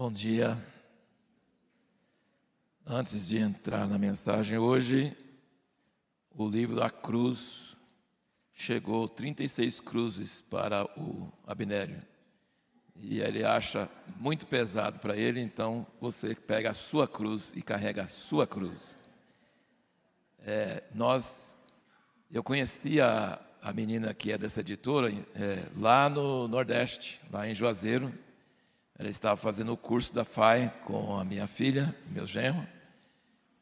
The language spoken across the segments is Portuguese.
Bom dia. Antes de entrar na mensagem hoje, o livro da cruz chegou 36 cruzes para o Abnério. E ele acha muito pesado para ele, então você pega a sua cruz e carrega a sua cruz. É, nós, eu conheci a, a menina que é dessa editora é, lá no Nordeste, lá em Juazeiro ela estava fazendo o curso da FAI com a minha filha, meu genro,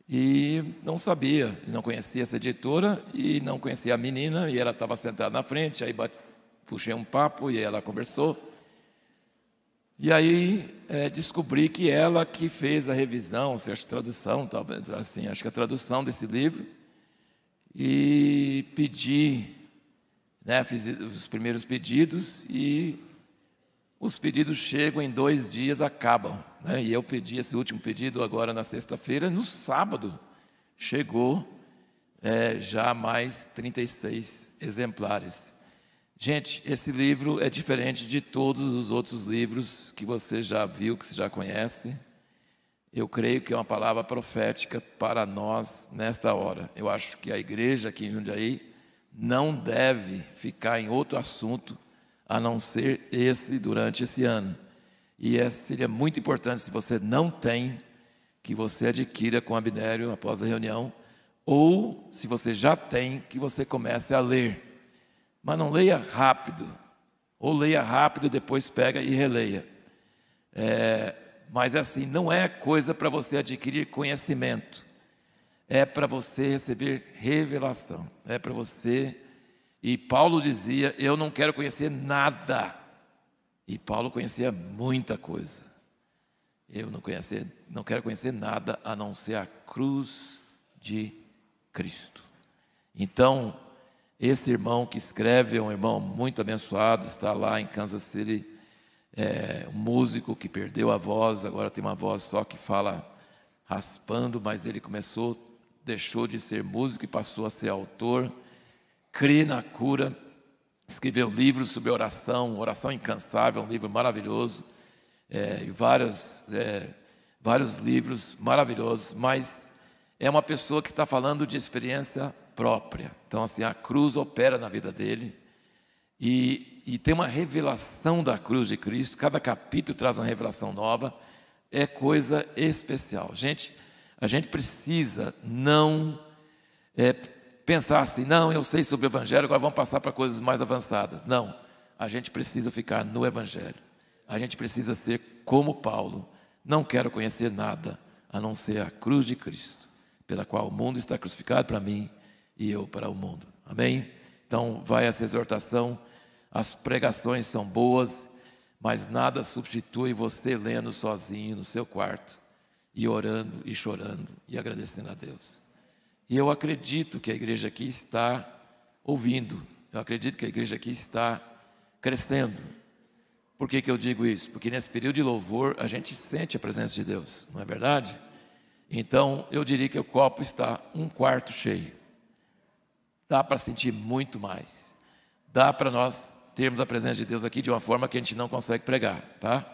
e não sabia, não conhecia essa editora e não conhecia a menina, e ela estava sentada na frente, aí bate, puxei um papo e ela conversou. E aí é, descobri que ela que fez a revisão, ou seja, a tradução, talvez assim, acho que é a tradução desse livro, e pedi, né, fiz os primeiros pedidos e os pedidos chegam em dois dias, acabam. Né? E eu pedi esse último pedido agora na sexta-feira, no sábado chegou é, já mais 36 exemplares. Gente, esse livro é diferente de todos os outros livros que você já viu, que você já conhece. Eu creio que é uma palavra profética para nós nesta hora. Eu acho que a igreja aqui em Jundiaí não deve ficar em outro assunto a não ser esse durante esse ano. E esse é, seria muito importante, se você não tem, que você adquira com o Abnério após a reunião, ou se você já tem, que você comece a ler. Mas não leia rápido, ou leia rápido, depois pega e releia. É, mas é assim, não é coisa para você adquirir conhecimento, é para você receber revelação, é para você e Paulo dizia: Eu não quero conhecer nada. E Paulo conhecia muita coisa. Eu não, conhecer, não quero conhecer nada a não ser a cruz de Cristo. Então, esse irmão que escreve é um irmão muito abençoado, está lá em Kansas City, é, um músico que perdeu a voz, agora tem uma voz só que fala raspando, mas ele começou, deixou de ser músico e passou a ser autor crê na cura, escreveu livros sobre oração, Oração Incansável, um livro maravilhoso, é, e vários, é, vários livros maravilhosos, mas é uma pessoa que está falando de experiência própria. Então, assim, a cruz opera na vida dele e, e tem uma revelação da cruz de Cristo, cada capítulo traz uma revelação nova, é coisa especial. Gente, a gente precisa não é, pensar assim, não, eu sei sobre o Evangelho, agora vamos passar para coisas mais avançadas. Não, a gente precisa ficar no Evangelho. A gente precisa ser como Paulo. Não quero conhecer nada a não ser a cruz de Cristo, pela qual o mundo está crucificado para mim e eu para o mundo. Amém? Então, vai essa exortação. As pregações são boas, mas nada substitui você lendo sozinho no seu quarto e orando e chorando e agradecendo a Deus. E eu acredito que a igreja aqui está ouvindo, eu acredito que a igreja aqui está crescendo. Por que, que eu digo isso? Porque nesse período de louvor a gente sente a presença de Deus, não é verdade? Então eu diria que o copo está um quarto cheio. Dá para sentir muito mais. Dá para nós termos a presença de Deus aqui de uma forma que a gente não consegue pregar, tá?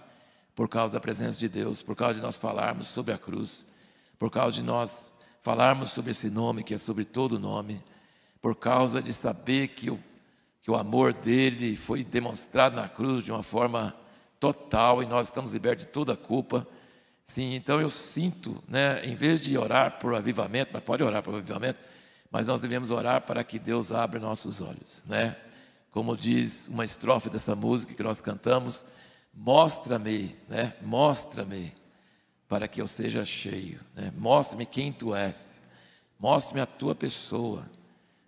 Por causa da presença de Deus, por causa de nós falarmos sobre a cruz, por causa de nós falarmos sobre esse nome, que é sobre todo nome, por causa de saber que o, que o amor dele foi demonstrado na cruz de uma forma total e nós estamos libertos de toda culpa. Sim, então eu sinto, né, em vez de orar por avivamento, mas pode orar por avivamento, mas nós devemos orar para que Deus abra nossos olhos, né? Como diz uma estrofe dessa música que nós cantamos, mostra-me, né? Mostra-me para que eu seja cheio. Né? Mostre-me quem tu és, mostre-me a tua pessoa,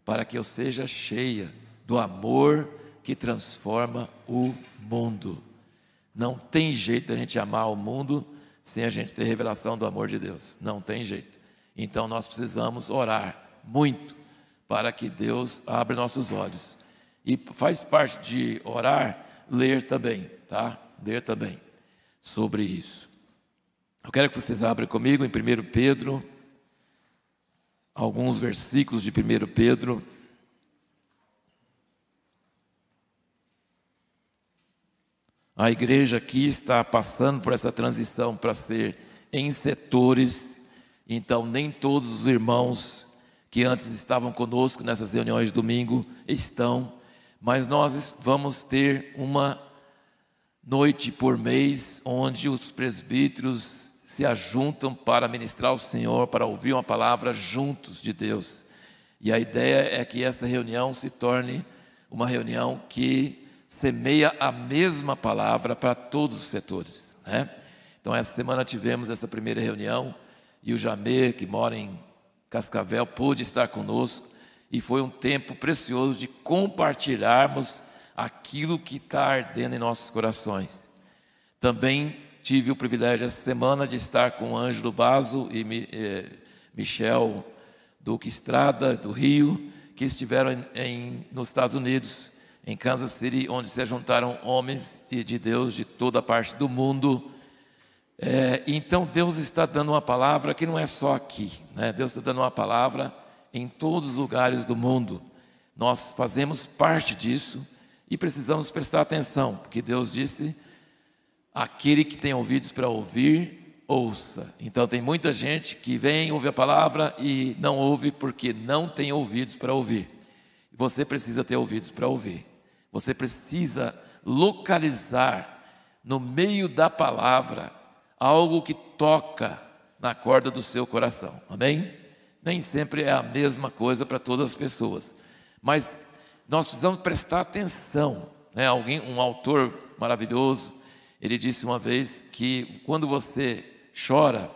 para que eu seja cheia do amor que transforma o mundo. Não tem jeito da gente amar o mundo sem a gente ter revelação do amor de Deus. Não tem jeito. Então nós precisamos orar muito para que Deus abra nossos olhos. E faz parte de orar, ler também, tá? Ler também sobre isso. Eu quero que vocês abram comigo em 1 Pedro, alguns versículos de 1 Pedro. A igreja aqui está passando por essa transição para ser em setores, então nem todos os irmãos que antes estavam conosco nessas reuniões de domingo estão, mas nós vamos ter uma noite por mês onde os presbíteros se ajuntam para ministrar ao Senhor, para ouvir uma palavra juntos de Deus. E a ideia é que essa reunião se torne uma reunião que semeia a mesma palavra para todos os setores. Né? Então, essa semana tivemos essa primeira reunião e o Jamê, que mora em Cascavel, pôde estar conosco e foi um tempo precioso de compartilharmos aquilo que está ardendo em nossos corações. Também tive o privilégio essa semana de estar com Ângelo Baso e eh, Michel Duque Estrada, do Rio, que estiveram em, em, nos Estados Unidos, em Kansas City, onde se juntaram homens e de Deus de toda parte do mundo. É, então Deus está dando uma palavra que não é só aqui, né? Deus está dando uma palavra em todos os lugares do mundo. Nós fazemos parte disso e precisamos prestar atenção, porque Deus disse Aquele que tem ouvidos para ouvir, ouça. Então tem muita gente que vem, ouve a palavra e não ouve porque não tem ouvidos para ouvir. Você precisa ter ouvidos para ouvir. Você precisa localizar no meio da palavra algo que toca na corda do seu coração. Amém? Nem sempre é a mesma coisa para todas as pessoas. Mas nós precisamos prestar atenção. Né? Alguém, um autor maravilhoso, ele disse uma vez que quando você chora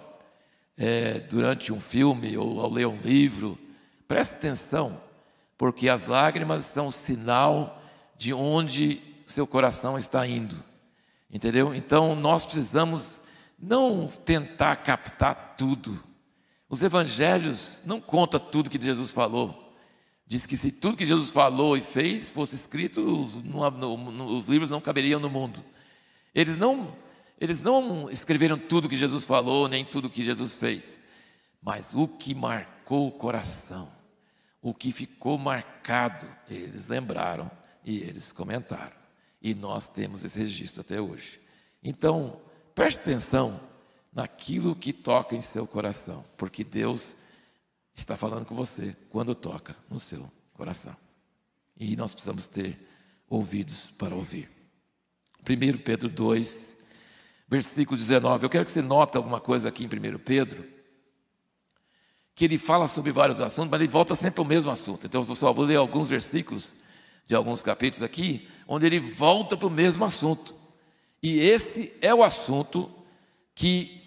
é, durante um filme ou ao ler um livro, preste atenção, porque as lágrimas são sinal de onde seu coração está indo. Entendeu? Então nós precisamos não tentar captar tudo. Os evangelhos não conta tudo que Jesus falou. Diz que se tudo que Jesus falou e fez fosse escrito, os, os livros não caberiam no mundo. Eles não, eles não escreveram tudo que Jesus falou, nem tudo que Jesus fez, mas o que marcou o coração, o que ficou marcado, eles lembraram e eles comentaram. E nós temos esse registro até hoje. Então, preste atenção naquilo que toca em seu coração, porque Deus está falando com você quando toca no seu coração. E nós precisamos ter ouvidos para ouvir. 1 Pedro 2, versículo 19. Eu quero que você note alguma coisa aqui em 1 Pedro, que ele fala sobre vários assuntos, mas ele volta sempre ao mesmo assunto. Então, eu só vou ler alguns versículos de alguns capítulos aqui, onde ele volta para o mesmo assunto. E esse é o assunto que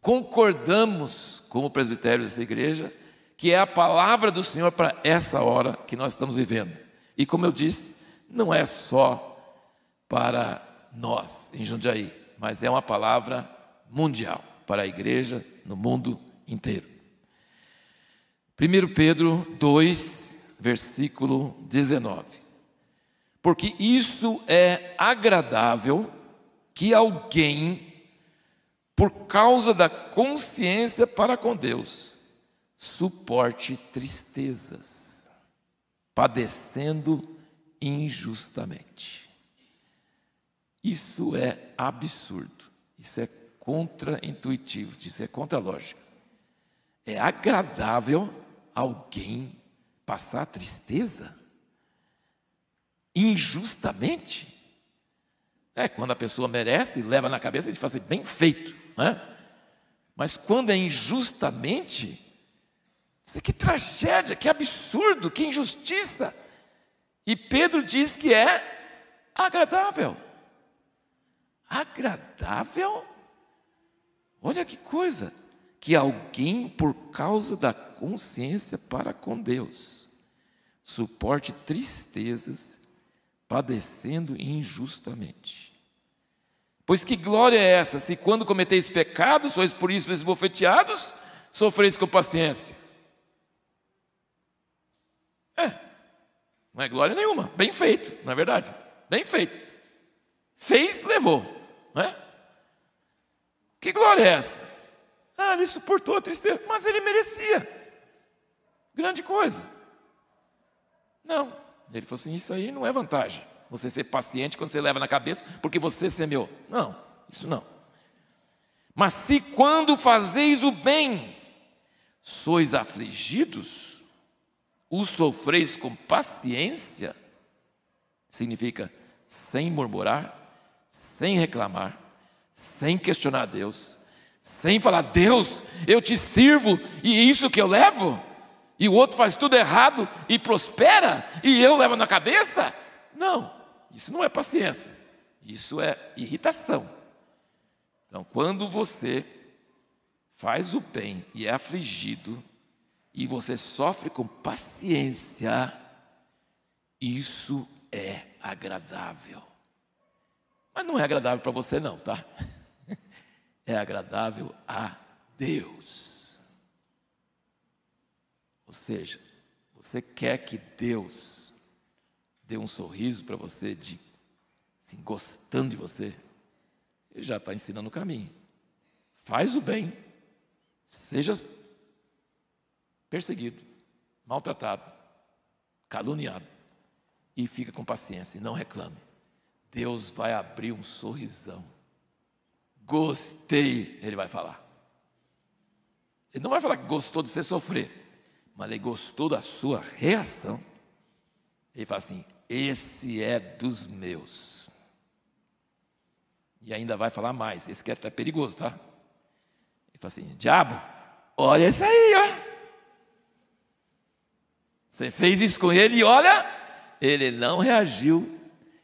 concordamos como presbitério dessa igreja, que é a palavra do Senhor para essa hora que nós estamos vivendo. E como eu disse, não é só para nós, em Jundiaí, mas é uma palavra mundial para a igreja no mundo inteiro. 1 Pedro 2, versículo 19. Porque isso é agradável que alguém, por causa da consciência para com Deus, suporte tristezas, padecendo injustamente. Isso é absurdo, isso é contraintuitivo, isso é contralógico. É agradável alguém passar tristeza injustamente. É quando a pessoa merece, leva na cabeça e diz assim, bem feito. Né? Mas quando é injustamente, você, é que tragédia, que absurdo, que injustiça. E Pedro diz que é agradável agradável? Olha que coisa! Que alguém, por causa da consciência para com Deus, suporte tristezas, padecendo injustamente. Pois que glória é essa, se quando cometeis pecados, sois por isso esbofeteados, sofreis com paciência? É, não é glória nenhuma, bem feito, na é verdade, bem feito. Fez, levou. Não é? Que glória é essa? Ah, ele suportou a tristeza, mas ele merecia. Grande coisa. Não, ele falou assim: isso aí não é vantagem. Você ser paciente quando você leva na cabeça, porque você semeou. Não, isso não. Mas se quando fazeis o bem, sois afligidos, o sofreis com paciência, significa sem murmurar, sem reclamar, sem questionar Deus, sem falar: Deus, eu te sirvo e isso que eu levo? E o outro faz tudo errado e prospera e eu levo na cabeça? Não, isso não é paciência, isso é irritação. Então, quando você faz o bem e é afligido, e você sofre com paciência, isso é agradável. Mas não é agradável para você, não, tá? É agradável a Deus. Ou seja, você quer que Deus dê um sorriso para você, de assim, gostando de você? Ele já está ensinando o caminho. Faz o bem, seja perseguido, maltratado, caluniado e fica com paciência e não reclame. Deus vai abrir um sorrisão. Gostei, ele vai falar. Ele não vai falar que gostou de você sofrer, mas ele gostou da sua reação. Ele fala assim: Esse é dos meus. E ainda vai falar mais. Esse aqui é até perigoso, tá? Ele fala assim: Diabo, olha esse aí, ó. Você fez isso com ele e olha, ele não reagiu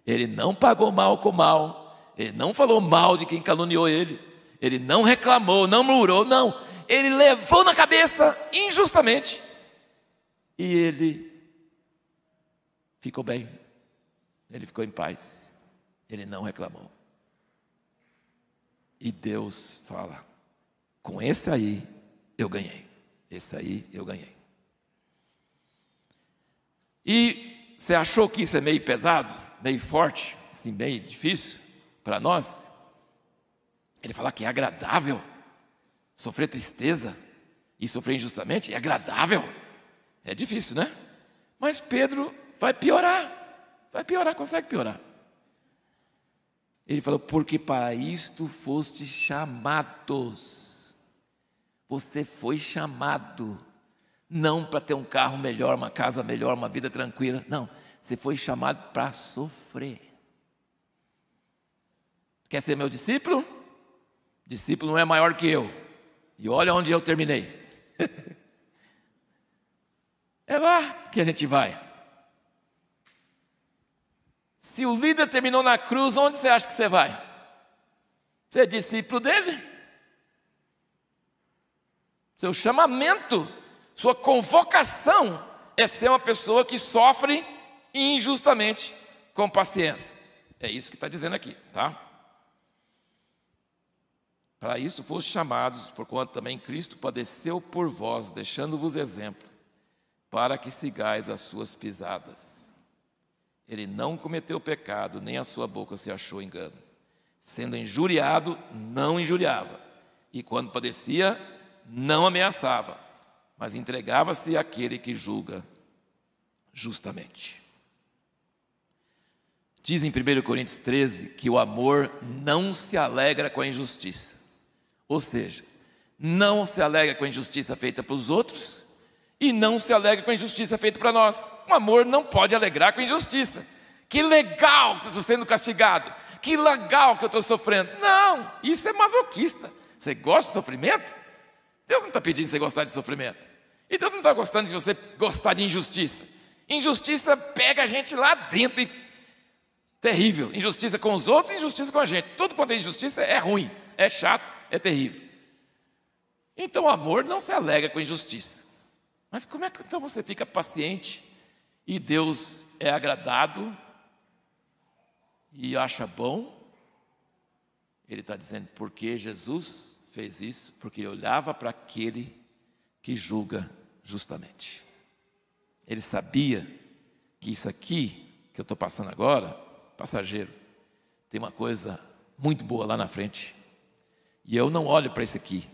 ele não pagou mal com mal, ele não falou mal de quem caluniou ele, ele não reclamou, não murmurou, não. Ele levou na cabeça injustamente e ele ficou bem, ele ficou em paz, ele não reclamou. E Deus fala: com esse aí eu ganhei, esse aí eu ganhei. E você achou que isso é meio pesado? meio forte, assim, bem difícil para nós, ele falar que é agradável sofrer tristeza e sofrer injustamente, é agradável. É difícil, né? Mas Pedro vai piorar. Vai piorar, consegue piorar. Ele falou: Porque para isto foste chamados. Você foi chamado. Não para ter um carro melhor, uma casa melhor, uma vida tranquila. Não. Você foi chamado para sofrer. Quer ser meu discípulo? Discípulo não é maior que eu. E olha onde eu terminei. é lá que a gente vai. Se o líder terminou na cruz, onde você acha que você vai? Você é discípulo dele? Seu chamamento, sua convocação é ser uma pessoa que sofre injustamente com paciência. É isso que está dizendo aqui, tá? Para isso foste chamados, porquanto também Cristo padeceu por vós, deixando-vos exemplo, para que sigais as suas pisadas. Ele não cometeu pecado, nem a sua boca se achou engano. Sendo injuriado, não injuriava. E quando padecia, não ameaçava, mas entregava-se àquele que julga justamente. Diz em 1 Coríntios 13 que o amor não se alegra com a injustiça. Ou seja, não se alegra com a injustiça feita para os outros e não se alegra com a injustiça feita para nós. O amor não pode alegrar com a injustiça. Que legal que eu estou sendo castigado. Que legal que eu estou sofrendo. Não, isso é masoquista. Você gosta de sofrimento? Deus não está pedindo você gostar de sofrimento. E Deus não está gostando de você gostar de injustiça. Injustiça pega a gente lá dentro e terrível. Injustiça com os outros, injustiça com a gente. Tudo quanto é injustiça é ruim, é chato, é terrível. Então o amor não se alega com injustiça. Mas como é que então você fica paciente e Deus é agradado e acha bom? Ele está dizendo, porque Jesus fez isso, porque ele olhava para aquele que julga justamente. Ele sabia que isso aqui que eu estou passando agora passageiro, tem uma coisa muito boa lá na frente. E eu não olho para isso aqui,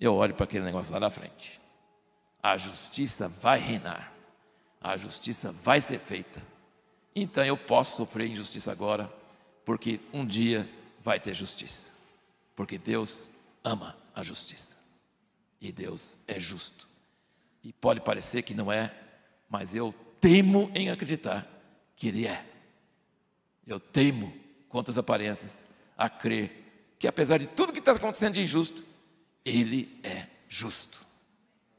eu olho para aquele negócio lá na frente. A justiça vai reinar, a justiça vai ser feita. Então eu posso sofrer injustiça agora, porque um dia vai ter justiça. Porque Deus ama a justiça. E Deus é justo. E pode parecer que não é, mas eu temo em acreditar que Ele é. Eu teimo contra as aparências, a crer que apesar de tudo que está acontecendo de injusto, Ele é justo.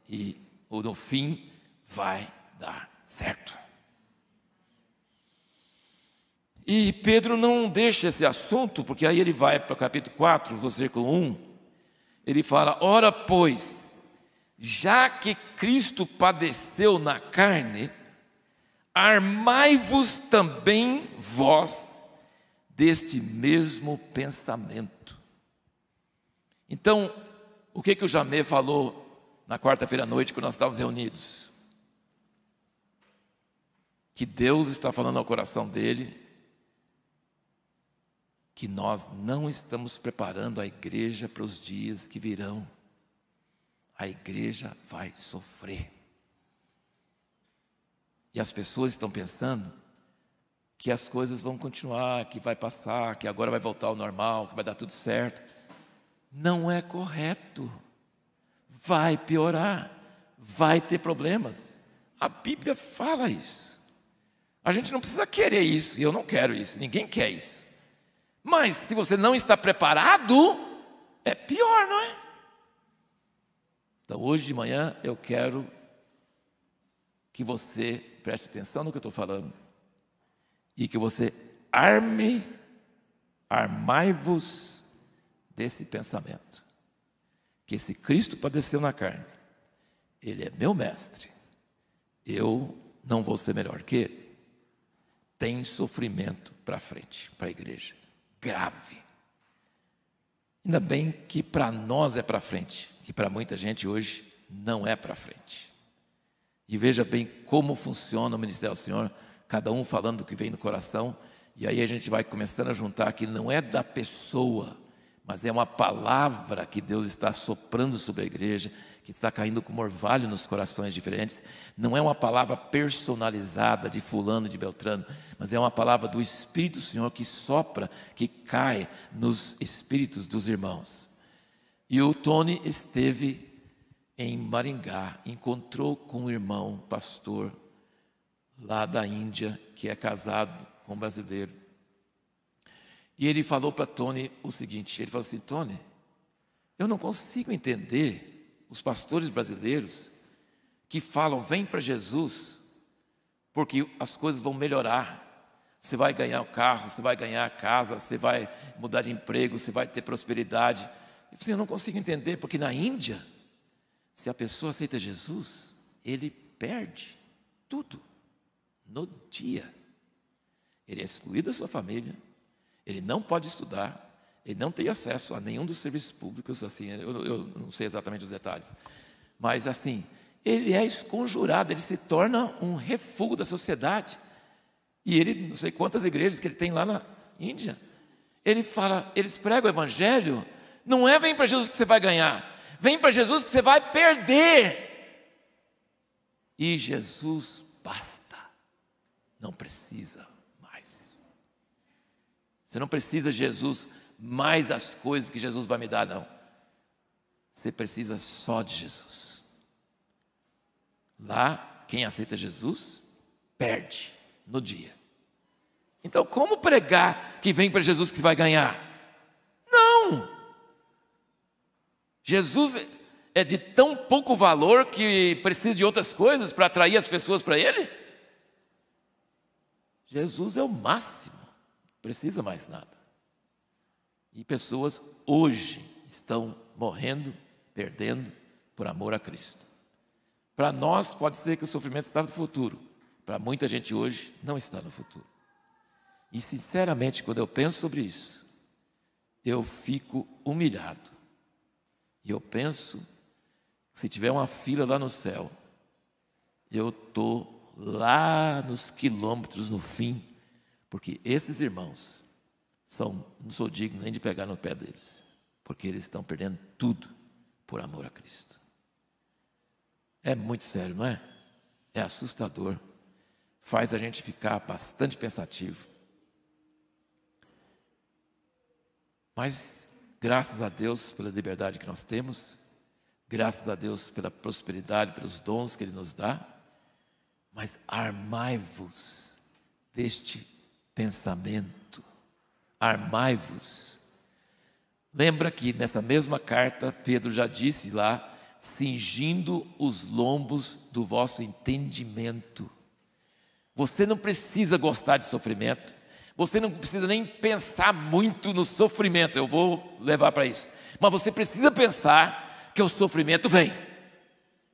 E o no fim vai dar certo. E Pedro não deixa esse assunto, porque aí ele vai para o capítulo 4, versículo 1. Ele fala: Ora, pois, já que Cristo padeceu na carne, Armai-vos também vós deste mesmo pensamento. Então, o que, que o Jamé falou na quarta-feira à noite que nós estávamos reunidos? Que Deus está falando ao coração dele que nós não estamos preparando a igreja para os dias que virão. A igreja vai sofrer. E as pessoas estão pensando que as coisas vão continuar, que vai passar, que agora vai voltar ao normal, que vai dar tudo certo. Não é correto. Vai piorar, vai ter problemas. A Bíblia fala isso. A gente não precisa querer isso, e eu não quero isso, ninguém quer isso. Mas se você não está preparado, é pior, não é? Então, hoje de manhã eu quero que você preste atenção no que eu estou falando, e que você arme, armai-vos desse pensamento. Que se Cristo padeceu na carne, ele é meu mestre, eu não vou ser melhor que ele. Tem sofrimento para frente, para a igreja, grave. Ainda bem que para nós é para frente, que para muita gente hoje não é para frente. E veja bem como funciona o ministério do Senhor, cada um falando o que vem no coração. E aí a gente vai começando a juntar que não é da pessoa, mas é uma palavra que Deus está soprando sobre a igreja, que está caindo como orvalho nos corações diferentes. Não é uma palavra personalizada de fulano, de Beltrano, mas é uma palavra do Espírito do Senhor que sopra, que cai nos espíritos dos irmãos. E o Tony esteve em Maringá, encontrou com um irmão pastor lá da Índia, que é casado com um brasileiro. E ele falou para Tony o seguinte: ele falou assim, Tony, eu não consigo entender os pastores brasileiros que falam, vem para Jesus, porque as coisas vão melhorar. Você vai ganhar o carro, você vai ganhar a casa, você vai mudar de emprego, você vai ter prosperidade. Eu, assim, eu não consigo entender, porque na Índia se a pessoa aceita Jesus, ele perde tudo no dia. Ele é excluído da sua família, ele não pode estudar, ele não tem acesso a nenhum dos serviços públicos, assim, eu, eu não sei exatamente os detalhes. Mas assim, ele é esconjurado, ele se torna um refúgio da sociedade. E ele, não sei quantas igrejas que ele tem lá na Índia, ele fala, eles pregam o evangelho, não é vem para Jesus que você vai ganhar, Vem para Jesus que você vai perder. E Jesus basta. Não precisa mais. Você não precisa Jesus mais as coisas que Jesus vai me dar, não. Você precisa só de Jesus. Lá, quem aceita Jesus, perde no dia. Então, como pregar que vem para Jesus que vai ganhar? Jesus é de tão pouco valor que precisa de outras coisas para atrair as pessoas para ele? Jesus é o máximo, não precisa mais nada. E pessoas hoje estão morrendo, perdendo por amor a Cristo. Para nós pode ser que o sofrimento está no futuro, para muita gente hoje não está no futuro. E sinceramente, quando eu penso sobre isso, eu fico humilhado e eu penso que se tiver uma fila lá no céu, eu estou lá nos quilômetros no fim, porque esses irmãos são, não sou digno nem de pegar no pé deles, porque eles estão perdendo tudo por amor a Cristo. É muito sério, não é? É assustador. Faz a gente ficar bastante pensativo. Mas Graças a Deus pela liberdade que nós temos, graças a Deus pela prosperidade, pelos dons que Ele nos dá, mas armai-vos deste pensamento, armai-vos. Lembra que nessa mesma carta, Pedro já disse lá, cingindo os lombos do vosso entendimento. Você não precisa gostar de sofrimento, você não precisa nem pensar muito no sofrimento, eu vou levar para isso. Mas você precisa pensar que o sofrimento vem.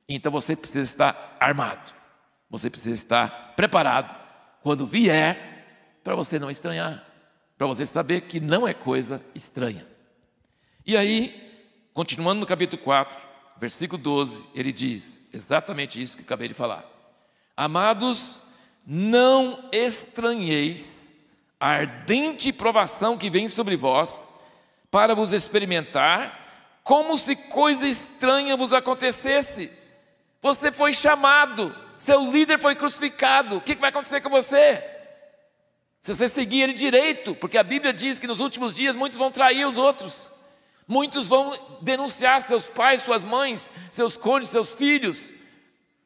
Então você precisa estar armado. Você precisa estar preparado quando vier para você não estranhar, para você saber que não é coisa estranha. E aí, continuando no capítulo 4, versículo 12, ele diz exatamente isso que acabei de falar. Amados, não estranheis a ardente provação que vem sobre vós, para vos experimentar, como se coisa estranha vos acontecesse. Você foi chamado, seu líder foi crucificado, o que vai acontecer com você? Se você seguir ele direito, porque a Bíblia diz que nos últimos dias muitos vão trair os outros, muitos vão denunciar seus pais, suas mães, seus cônjuges, seus filhos.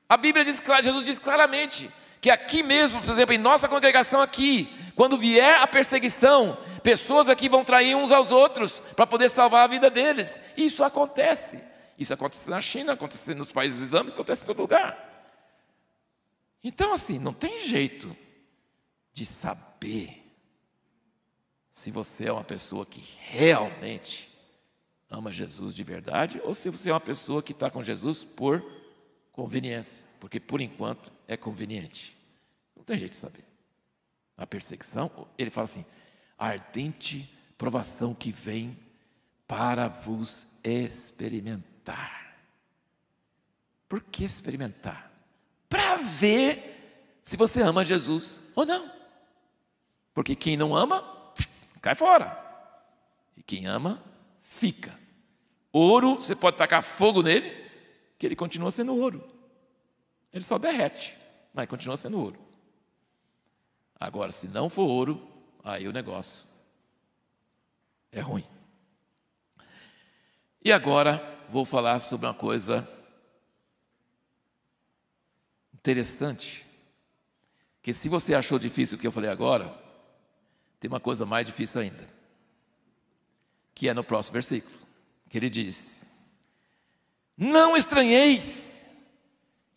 A Bíblia diz, Jesus diz claramente: que aqui mesmo, por exemplo, em nossa congregação aqui, quando vier a perseguição, pessoas aqui vão trair uns aos outros para poder salvar a vida deles. isso acontece. Isso acontece na China, acontece nos países islâmicos, acontece em todo lugar. Então, assim, não tem jeito de saber se você é uma pessoa que realmente ama Jesus de verdade ou se você é uma pessoa que está com Jesus por conveniência porque por enquanto é conveniente. Não tem jeito de saber. A perseguição, ele fala assim: a ardente provação que vem para vos experimentar. Por que experimentar? Para ver se você ama Jesus ou não. Porque quem não ama, cai fora. E quem ama, fica. Ouro, você pode tacar fogo nele, que ele continua sendo ouro. Ele só derrete, mas continua sendo ouro. Agora, se não for ouro, aí o negócio é ruim. E agora vou falar sobre uma coisa interessante. Que se você achou difícil o que eu falei agora, tem uma coisa mais difícil ainda. Que é no próximo versículo, que ele diz: Não estranheis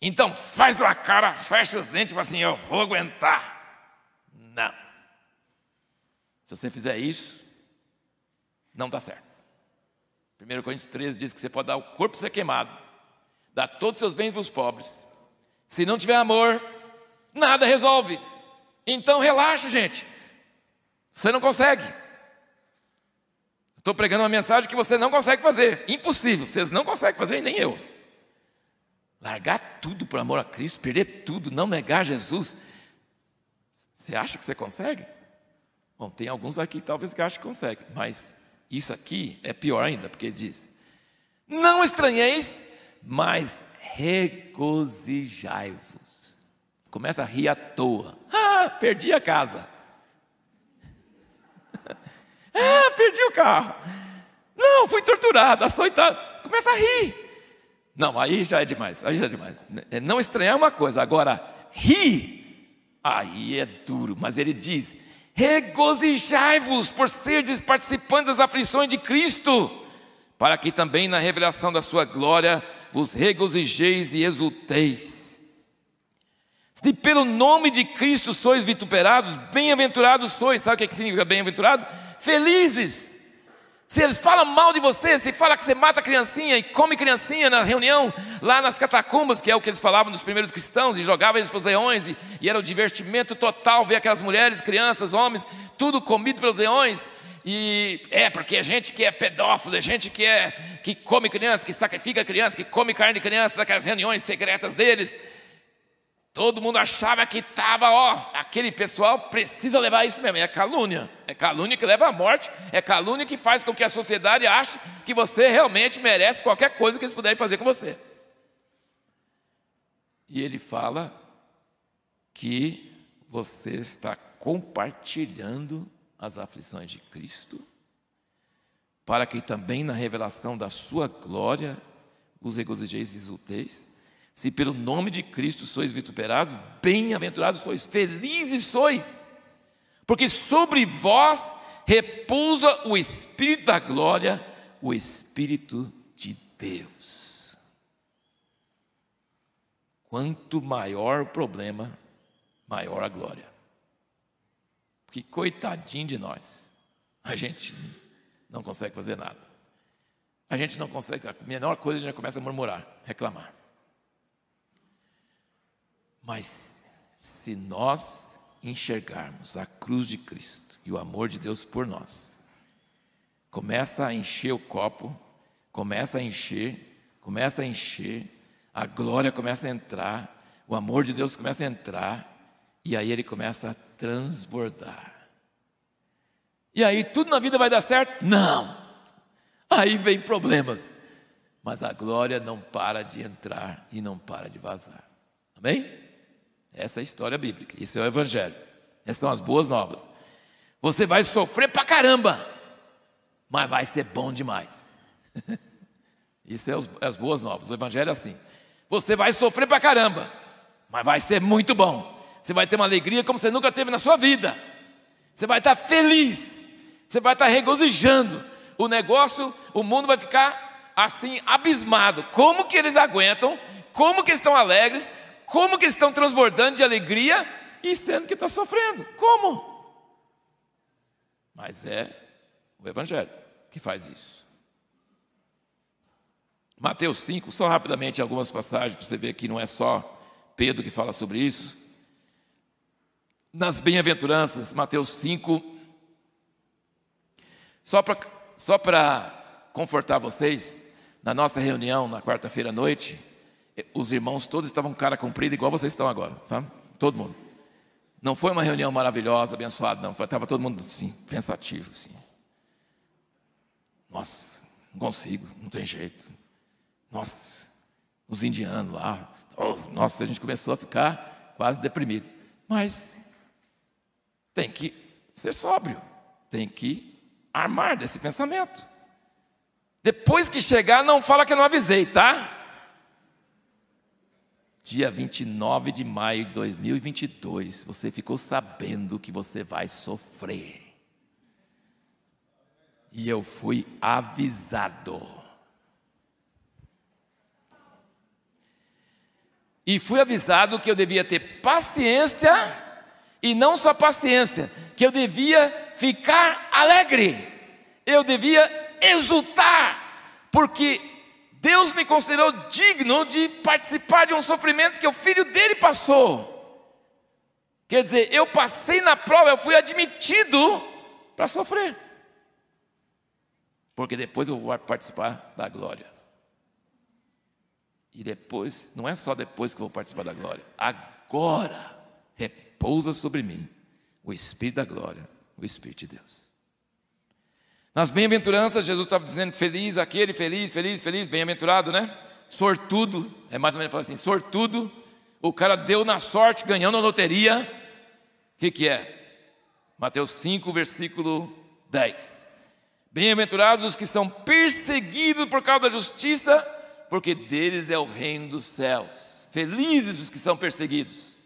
então faz uma cara, fecha os dentes e fala assim: eu vou aguentar. Não. Se você fizer isso, não está certo. 1 Coríntios 13 diz que você pode dar o corpo ser queimado, dar todos os seus bens para os pobres. Se não tiver amor, nada resolve. Então relaxa, gente. Você não consegue. Estou pregando uma mensagem que você não consegue fazer. Impossível. Vocês não conseguem fazer, nem eu. Largar tudo por amor a Cristo, perder tudo, não negar Jesus. Você acha que você consegue? Bom, tem alguns aqui talvez que acham que consegue, mas isso aqui é pior ainda, porque diz: Não estranheis, mas regozijai-vos. Começa a rir à toa. Ah, perdi a casa. ah, perdi o carro. Não, fui torturado, açoitado. Começa a rir. Não, aí já é demais, aí já é demais. É, não estranhar é uma coisa, agora rir, aí é duro, mas ele diz: regozijai-vos por serdes participantes das aflições de Cristo, para que também na revelação da sua glória vos regozijeis e exulteis. Se pelo nome de Cristo sois vituperados, bem-aventurados sois. Sabe o que é significa bem-aventurado? Felizes se eles falam mal de você, se fala que você mata criancinha e come criancinha na reunião, lá nas catacumbas, que é o que eles falavam dos primeiros cristãos, e jogavam eles para os leões, e, e era o divertimento total ver aquelas mulheres, crianças, homens, tudo comido pelos leões. E é, porque a é gente que é pedófilo, a é gente que, é, que come criança, que sacrifica criança, que come carne de criança naquelas reuniões secretas deles. Todo mundo achava que estava, ó, aquele pessoal precisa levar isso mesmo. é calúnia. É calúnia que leva à morte. É calúnia que faz com que a sociedade ache que você realmente merece qualquer coisa que eles puderem fazer com você. E ele fala que você está compartilhando as aflições de Cristo, para que também na revelação da sua glória os regozijeis e exulteis. Se pelo nome de Cristo sois vituperados, bem-aventurados sois, felizes sois, porque sobre vós repousa o Espírito da glória, o Espírito de Deus. Quanto maior o problema, maior a glória. Porque coitadinho de nós, a gente não consegue fazer nada. A gente não consegue, a menor coisa a gente já começa a murmurar, reclamar. Mas se nós enxergarmos a cruz de Cristo e o amor de Deus por nós, começa a encher o copo, começa a encher, começa a encher, a glória começa a entrar, o amor de Deus começa a entrar, e aí ele começa a transbordar. E aí tudo na vida vai dar certo? Não! Aí vem problemas. Mas a glória não para de entrar e não para de vazar. Amém? Essa é a história bíblica, isso é o evangelho. Essas são as boas novas. Você vai sofrer pra caramba, mas vai ser bom demais. Isso é, os, é as boas novas. O evangelho é assim. Você vai sofrer pra caramba, mas vai ser muito bom. Você vai ter uma alegria como você nunca teve na sua vida. Você vai estar feliz. Você vai estar regozijando. O negócio, o mundo vai ficar assim abismado. Como que eles aguentam? Como que eles estão alegres? Como que eles estão transbordando de alegria e sendo que está sofrendo? Como? Mas é o Evangelho que faz isso. Mateus 5, só rapidamente algumas passagens para você ver que não é só Pedro que fala sobre isso. Nas bem-aventuranças, Mateus 5, só para só confortar vocês, na nossa reunião na quarta-feira à noite, os irmãos todos estavam com cara comprida, igual vocês estão agora, sabe? Todo mundo. Não foi uma reunião maravilhosa, abençoada, não. Estava todo mundo assim, pensativo, assim. Nossa, não consigo, não tem jeito. Nossa, os indianos lá. Oh, nossa, a gente começou a ficar quase deprimido. Mas tem que ser sóbrio, tem que armar desse pensamento. Depois que chegar, não fala que eu não avisei, tá? dia 29 de maio de 2022, você ficou sabendo que você vai sofrer. E eu fui avisado. E fui avisado que eu devia ter paciência, e não só paciência, que eu devia ficar alegre, eu devia exultar, porque Deus me considerou digno de participar de um sofrimento que o filho dele passou. Quer dizer, eu passei na prova, eu fui admitido para sofrer. Porque depois eu vou participar da glória. E depois, não é só depois que eu vou participar da glória. Agora repousa sobre mim o Espírito da glória, o Espírito de Deus. Nas bem-aventuranças, Jesus estava dizendo: feliz aquele, feliz, feliz, feliz, bem-aventurado, né? Sortudo, é mais ou menos assim: sortudo, o cara deu na sorte, ganhando a loteria. O que, que é? Mateus 5, versículo 10. Bem-aventurados os que são perseguidos por causa da justiça, porque deles é o reino dos céus. Felizes os que são perseguidos.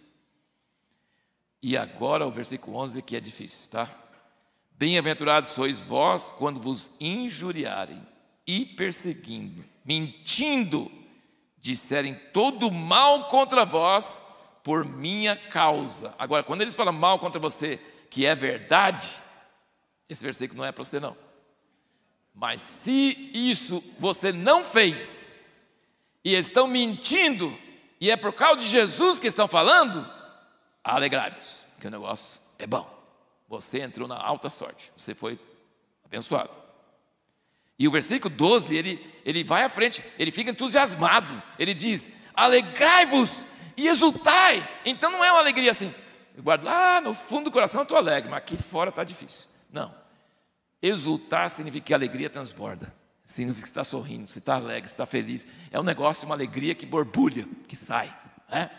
E agora o versículo 11 que é difícil, tá? Bem-aventurados sois vós quando vos injuriarem e perseguindo, mentindo, disserem todo mal contra vós por minha causa. Agora, quando eles falam mal contra você, que é verdade, esse versículo não é para você não. Mas se isso você não fez e estão mentindo e é por causa de Jesus que estão falando, alegrai-vos, que o negócio é bom você entrou na alta sorte, você foi abençoado. E o versículo 12, ele, ele vai à frente, ele fica entusiasmado, ele diz: Alegrai-vos e exultai. Então não é uma alegria assim, eu guardo lá no fundo do coração, eu estou alegre, mas aqui fora está difícil. Não. Exultar significa que a alegria transborda, significa que está sorrindo, você está alegre, está feliz. É um negócio, uma alegria que borbulha, que sai. Né?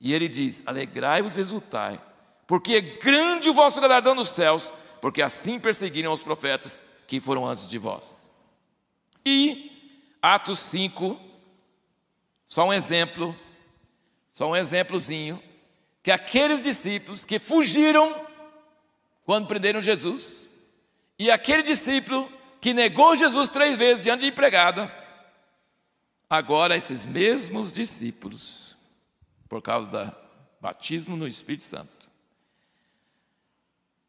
E ele diz: Alegrai-vos e exultai porque é grande o vosso galardão nos céus, porque assim perseguiram os profetas que foram antes de vós. E Atos 5, só um exemplo, só um exemplozinho, que aqueles discípulos que fugiram quando prenderam Jesus, e aquele discípulo que negou Jesus três vezes diante de empregada, agora esses mesmos discípulos, por causa do batismo no Espírito Santo,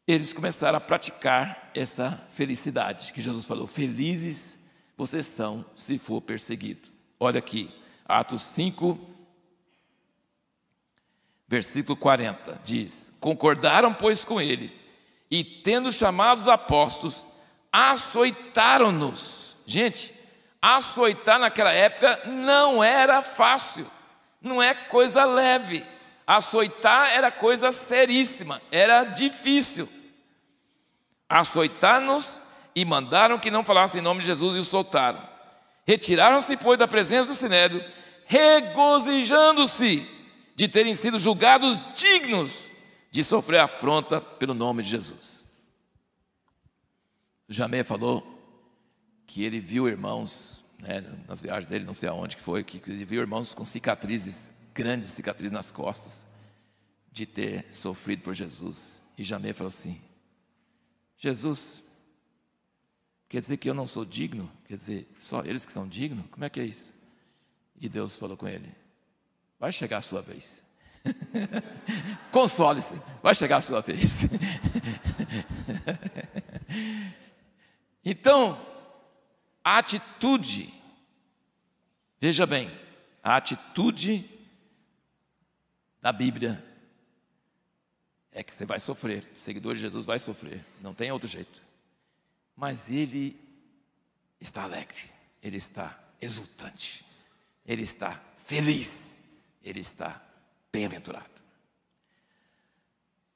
eles começaram a praticar essa felicidade que Jesus falou: Felizes vocês são se for perseguido. Olha aqui, Atos 5, versículo 40, diz: Concordaram, pois, com ele, e tendo chamado os apóstolos, açoitaram-nos. Gente, açoitar naquela época não era fácil, não é coisa leve. Açoitar era coisa seríssima, era difícil açoitar-nos e mandaram que não falassem em nome de Jesus e os soltaram. Retiraram-se, pois, da presença do Sinédrio, regozijando-se de terem sido julgados dignos de sofrer afronta pelo nome de Jesus. Jamé falou que ele viu irmãos, né, nas viagens dele, não sei aonde que foi, que ele viu irmãos com cicatrizes, grandes cicatrizes nas costas, de ter sofrido por Jesus. E Jamé falou assim: Jesus, quer dizer que eu não sou digno? Quer dizer, só eles que são dignos? Como é que é isso? E Deus falou com ele: Vai chegar a sua vez. Console-se, vai chegar a sua vez. então, a atitude, veja bem, a atitude da Bíblia é que você vai sofrer. O seguidor de Jesus vai sofrer, não tem outro jeito. Mas ele está alegre, ele está exultante, ele está feliz, ele está bem-aventurado.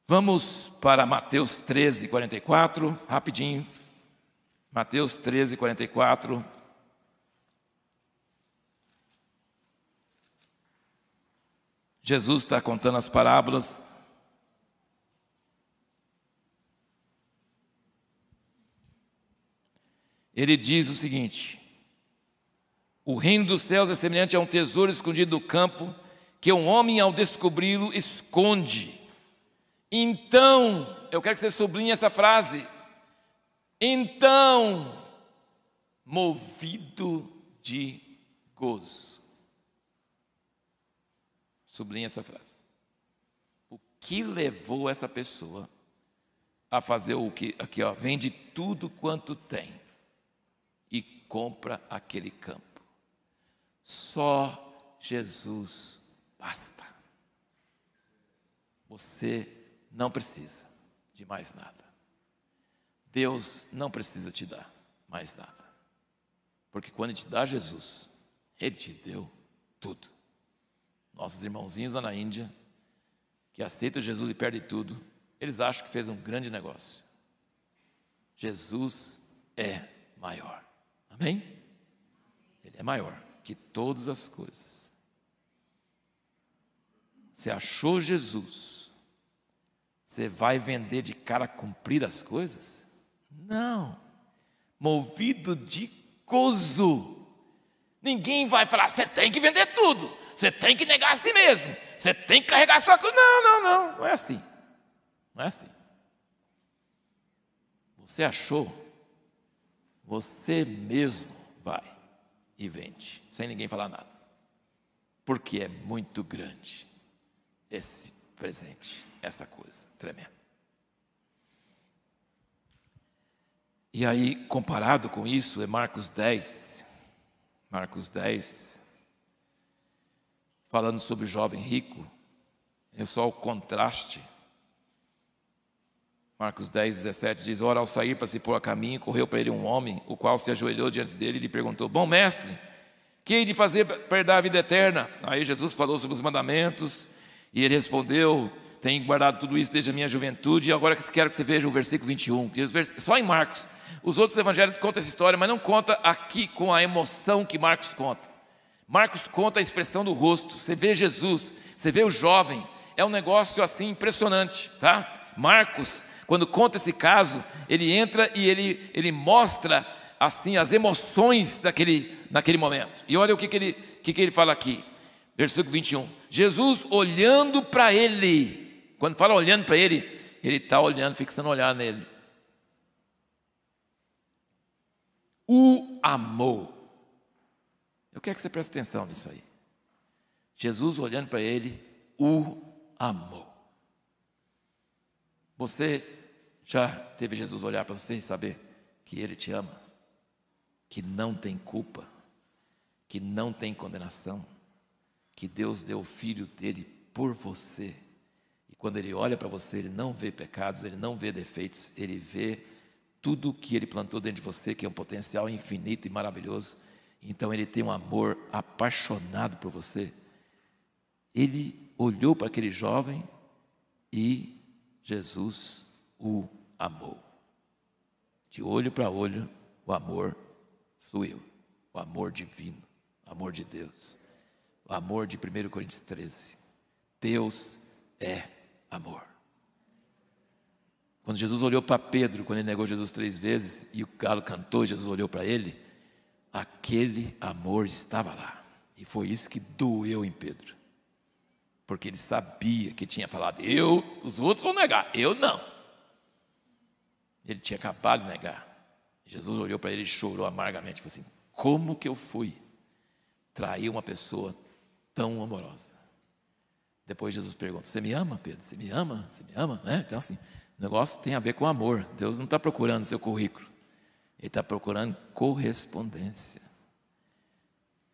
Vamos para Mateus 13, 44, rapidinho. Mateus 13, 44. Jesus está contando as parábolas ele diz o seguinte: O reino dos céus é semelhante a um tesouro escondido no campo, que um homem, ao descobri-lo, esconde. Então, eu quero que você sublinhe essa frase. Então, movido de gozo. Sublinhe essa frase. O que levou essa pessoa a fazer o que? Aqui, ó, vende tudo quanto tem e compra aquele campo. Só Jesus basta. Você não precisa de mais nada. Deus não precisa te dar mais nada. Porque quando te dá Jesus, Ele te deu tudo. Nossos irmãozinhos lá na Índia, que aceitam Jesus e perdem tudo, eles acham que fez um grande negócio. Jesus é maior. Amém? Ele é maior que todas as coisas. Você achou Jesus? Você vai vender de cara cumprir as coisas? Não. Movido de gozo. Ninguém vai falar, você tem que vender tudo, você tem que negar a si mesmo, você tem que carregar a sua cruz. Não, não, não, não é assim. Não é assim. Você achou você mesmo vai e vende, sem ninguém falar nada. Porque é muito grande esse presente, essa coisa tremenda. E aí, comparado com isso, é Marcos 10. Marcos 10, falando sobre o jovem rico, é só o contraste Marcos 10, 17 diz: Ora, ao sair para se pôr a caminho, correu para ele um homem, o qual se ajoelhou diante dele e lhe perguntou: Bom mestre, que hei de fazer para perder a vida eterna? Aí Jesus falou sobre os mandamentos e ele respondeu: Tenho guardado tudo isso desde a minha juventude. E agora quero que você veja o versículo 21, só em Marcos. Os outros evangelhos contam essa história, mas não conta aqui com a emoção que Marcos conta. Marcos conta a expressão do rosto. Você vê Jesus, você vê o jovem. É um negócio assim impressionante, tá? Marcos quando conta esse caso, ele entra e ele, ele mostra assim as emoções daquele, naquele momento. E olha o que, que, ele, que, que ele fala aqui, versículo 21. Jesus olhando para ele, quando fala olhando para ele, ele está olhando, fixando o olhar nele. O amor. Eu quero que você preste atenção nisso aí. Jesus olhando para ele, o amor. Você já teve Jesus olhar para você e saber que Ele te ama, que não tem culpa, que não tem condenação, que Deus deu o Filho dele por você. E quando Ele olha para você, Ele não vê pecados, Ele não vê defeitos, Ele vê tudo o que Ele plantou dentro de você, que é um potencial infinito e maravilhoso. Então Ele tem um amor apaixonado por você. Ele olhou para aquele jovem e Jesus o amou. De olho para olho, o amor fluiu. O amor divino, o amor de Deus. O amor de 1 Coríntios 13. Deus é amor. Quando Jesus olhou para Pedro, quando ele negou Jesus três vezes e o galo cantou, Jesus olhou para ele, aquele amor estava lá. E foi isso que doeu em Pedro. Porque ele sabia que tinha falado: eu, os outros vão negar, eu não. Ele tinha acabado de negar. Jesus olhou para ele e chorou amargamente. Falou assim: Como que eu fui trair uma pessoa tão amorosa? Depois Jesus pergunta: Você me ama, Pedro? Você me ama? Você me ama? É, então, assim, o negócio tem a ver com amor. Deus não está procurando seu currículo, Ele está procurando correspondência.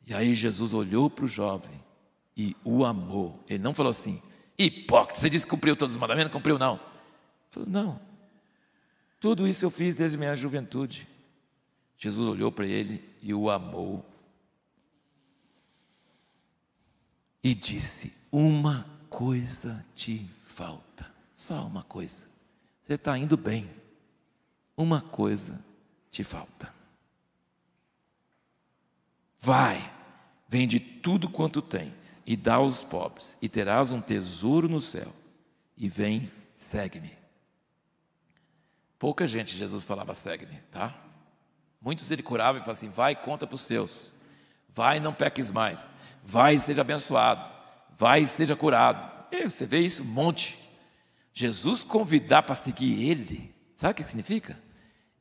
E aí Jesus olhou para o jovem e o amou. Ele não falou assim: Hipócrita, você disse que cumpriu todos os mandamentos? Cumpriu, não. Ele falou: Não, tudo isso eu fiz desde minha juventude. Jesus olhou para ele e o amou. E disse: Uma coisa te falta. Só uma coisa. Você está indo bem. Uma coisa te falta. Vai, vende tudo quanto tens e dá aos pobres, e terás um tesouro no céu. E vem, segue-me. Pouca gente Jesus falava, segue-me, tá? Muitos ele curava e falava assim: vai, conta para os seus. Vai, não peques mais. Vai e seja abençoado. Vai e seja curado. E você vê isso um monte. Jesus convidar para seguir ele, sabe o que significa?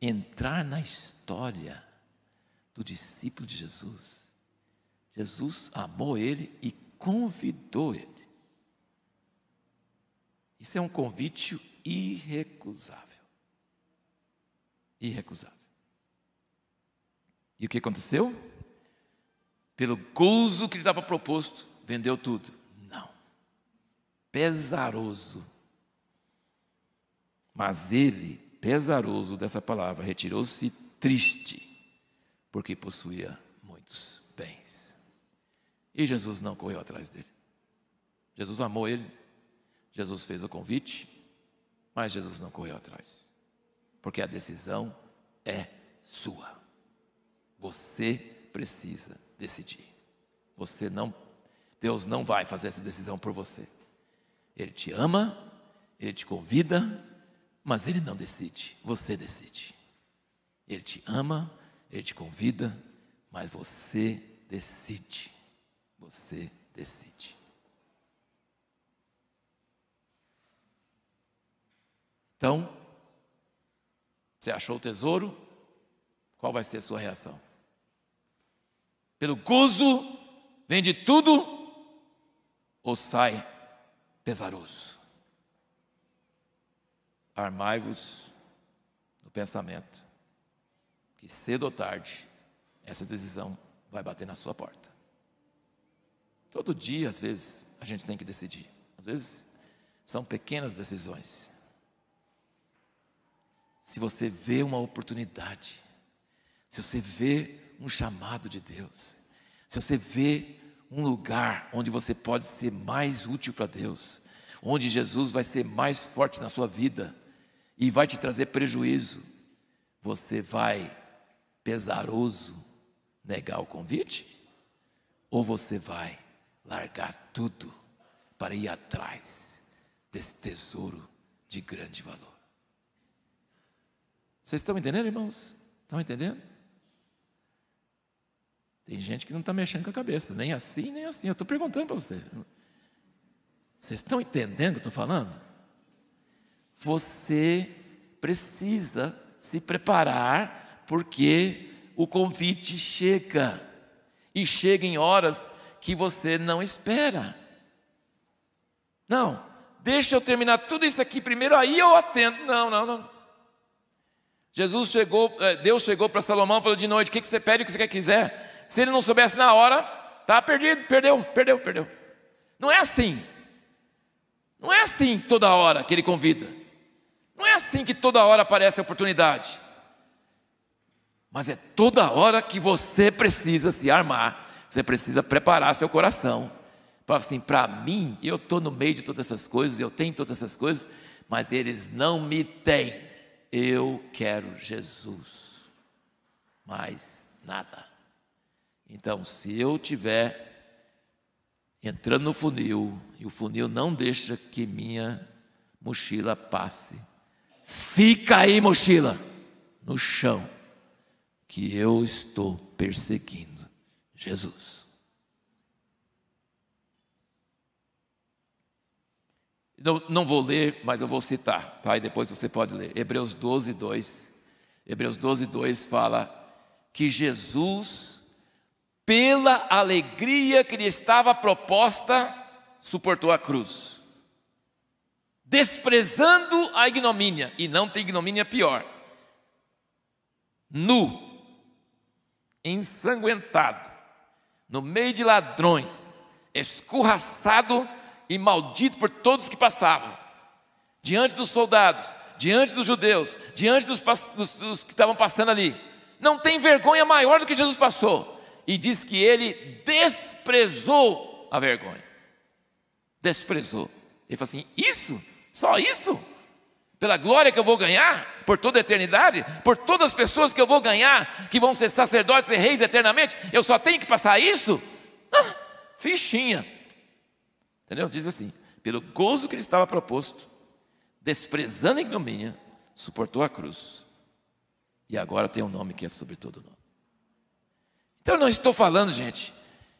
Entrar na história do discípulo de Jesus. Jesus amou ele e convidou ele. Isso é um convite irrecusável irrecusável. E o que aconteceu? Pelo gozo que lhe estava proposto, vendeu tudo. Não. Pesaroso. Mas ele, pesaroso dessa palavra, retirou-se triste, porque possuía muitos bens. E Jesus não correu atrás dele. Jesus amou ele, Jesus fez o convite, mas Jesus não correu atrás porque a decisão é sua. Você precisa decidir. Você não Deus não vai fazer essa decisão por você. Ele te ama, ele te convida, mas ele não decide, você decide. Ele te ama, ele te convida, mas você decide. Você decide. Então, você achou o tesouro? Qual vai ser a sua reação? Pelo gozo, vende tudo ou sai pesaroso? Armai-vos no pensamento que cedo ou tarde essa decisão vai bater na sua porta. Todo dia, às vezes, a gente tem que decidir. Às vezes, são pequenas decisões se você vê uma oportunidade, se você vê um chamado de Deus, se você vê um lugar onde você pode ser mais útil para Deus, onde Jesus vai ser mais forte na sua vida e vai te trazer prejuízo, você vai pesaroso negar o convite? Ou você vai largar tudo para ir atrás desse tesouro de grande valor? Vocês estão entendendo, irmãos? Estão entendendo? Tem gente que não está mexendo com a cabeça, nem assim, nem assim. Eu estou perguntando para você. Vocês estão entendendo o que eu estou falando? Você precisa se preparar, porque o convite chega. E chega em horas que você não espera. Não, deixa eu terminar tudo isso aqui primeiro, aí eu atendo. Não, não, não. Jesus chegou, eh, Deus chegou para Salomão e falou de noite: o que, você pede, o que você quiser. Se ele não soubesse na hora, tá perdido, perdeu, perdeu, perdeu. Não é assim. Não é assim toda hora que ele convida. Não é assim que toda hora aparece a oportunidade. Mas é toda hora que você precisa se armar, você precisa preparar seu coração. Para assim, para mim, eu estou no meio de todas essas coisas, eu tenho todas essas coisas, mas eles não me têm. Eu quero Jesus, mais nada. Então, se eu tiver entrando no funil e o funil não deixa que minha mochila passe, fica aí, mochila, no chão, que eu estou perseguindo Jesus. Não, não vou ler, mas eu vou citar, tá? E depois você pode ler. Hebreus 12, 2. Hebreus 12, 2 fala que Jesus, pela alegria que lhe estava proposta, suportou a cruz, desprezando a ignomínia, e não tem ignomínia pior, nu, ensanguentado, no meio de ladrões, escorraçado e maldito por todos que passavam, diante dos soldados, diante dos judeus, diante dos, dos, dos que estavam passando ali. Não tem vergonha maior do que Jesus passou. E diz que ele desprezou a vergonha. Desprezou. Ele falou assim: Isso? Só isso? pela glória que eu vou ganhar por toda a eternidade, por todas as pessoas que eu vou ganhar, que vão ser sacerdotes e reis eternamente, eu só tenho que passar isso? Ah, fichinha. Entendeu? Diz assim: pelo gozo que lhe estava proposto, desprezando a ignomínia, suportou a cruz. E agora tem um nome que é sobre todo nome. Então eu não estou falando, gente,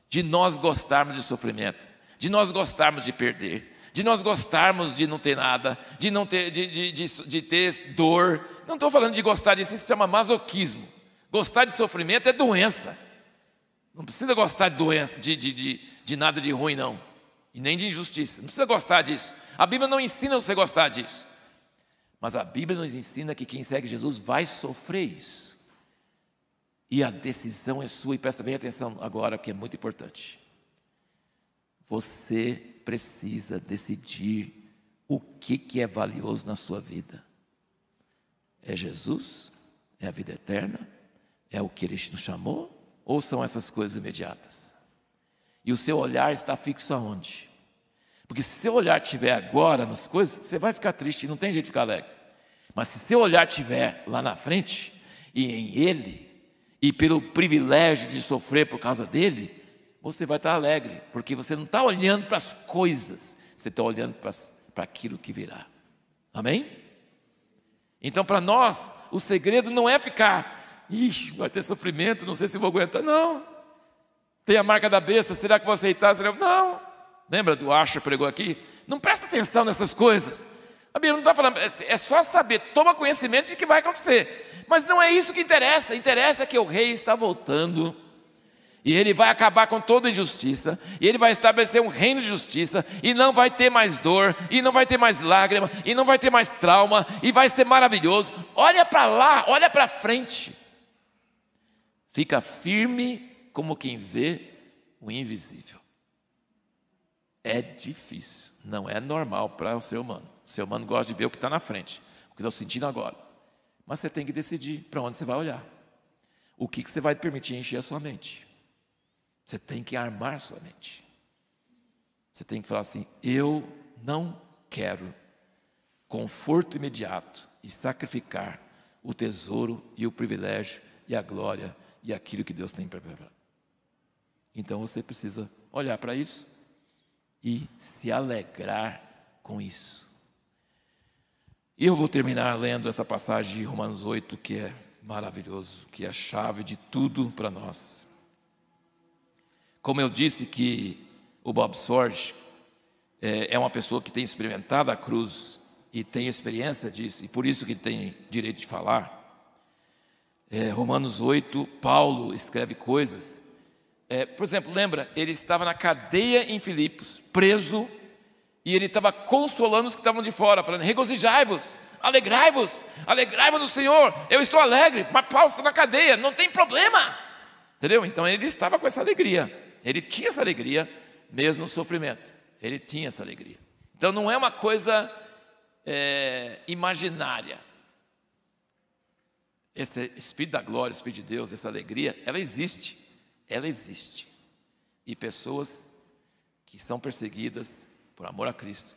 de nós gostarmos de sofrimento, de nós gostarmos de perder, de nós gostarmos de não ter nada, de não ter, de, de, de, de ter dor. Não estou falando de gostar disso, isso se chama masoquismo. Gostar de sofrimento é doença. Não precisa gostar de doença, de, de, de, de nada de ruim, não e nem de injustiça. Não precisa gostar disso. A Bíblia não ensina você a gostar disso. Mas a Bíblia nos ensina que quem segue Jesus vai sofrer isso. E a decisão é sua, e presta bem atenção agora, que é muito importante. Você precisa decidir o que, que é valioso na sua vida. É Jesus? É a vida eterna? É o que Ele nos chamou? Ou são essas coisas imediatas? E o seu olhar está fixo aonde? Porque se seu olhar tiver agora nas coisas, você vai ficar triste, não tem jeito de ficar alegre. Mas se seu olhar tiver lá na frente e em ele e pelo privilégio de sofrer por causa dele, você vai estar alegre, porque você não está olhando para as coisas, você está olhando para, para aquilo que virá. Amém? Então, para nós, o segredo não é ficar, ixi, vai ter sofrimento, não sei se vou aguentar. Não tem a marca da besta, será que vou aceitar? Será... Não. Lembra do Asher pregou aqui? Não presta atenção nessas coisas. A Bíblia não está falando, é, é só saber, toma conhecimento de que vai acontecer. Mas não é isso que interessa, interessa que o rei está voltando. E ele vai acabar com toda injustiça, e ele vai estabelecer um reino de justiça, e não vai ter mais dor, e não vai ter mais lágrima, e não vai ter mais trauma, e vai ser maravilhoso. Olha para lá, olha para frente. Fica firme como quem vê o invisível. É difícil, não é normal para o ser humano. O ser humano gosta de ver o que está na frente, o que está sentindo agora. Mas você tem que decidir para onde você vai olhar, o que, que você vai permitir encher a sua mente. Você tem que armar sua mente. Você tem que falar assim: eu não quero conforto imediato e sacrificar o tesouro e o privilégio e a glória e aquilo que Deus tem então você precisa olhar para isso e se alegrar com isso. Eu vou terminar lendo essa passagem de Romanos 8, que é maravilhoso, que é a chave de tudo para nós. Como eu disse que o Bob Sorge é, é uma pessoa que tem experimentado a cruz e tem experiência disso, e por isso que tem direito de falar. É, Romanos 8, Paulo escreve coisas é, por exemplo, lembra? Ele estava na cadeia em Filipos, preso, e ele estava consolando os que estavam de fora, falando: regozijai-vos, alegrai-vos, alegrai-vos no Senhor, eu estou alegre, mas Paulo está na cadeia, não tem problema. Entendeu? Então ele estava com essa alegria, ele tinha essa alegria, mesmo no sofrimento, ele tinha essa alegria. Então não é uma coisa é, imaginária. Esse Espírito da glória, Espírito de Deus, essa alegria, ela existe ela existe. E pessoas que são perseguidas por amor a Cristo,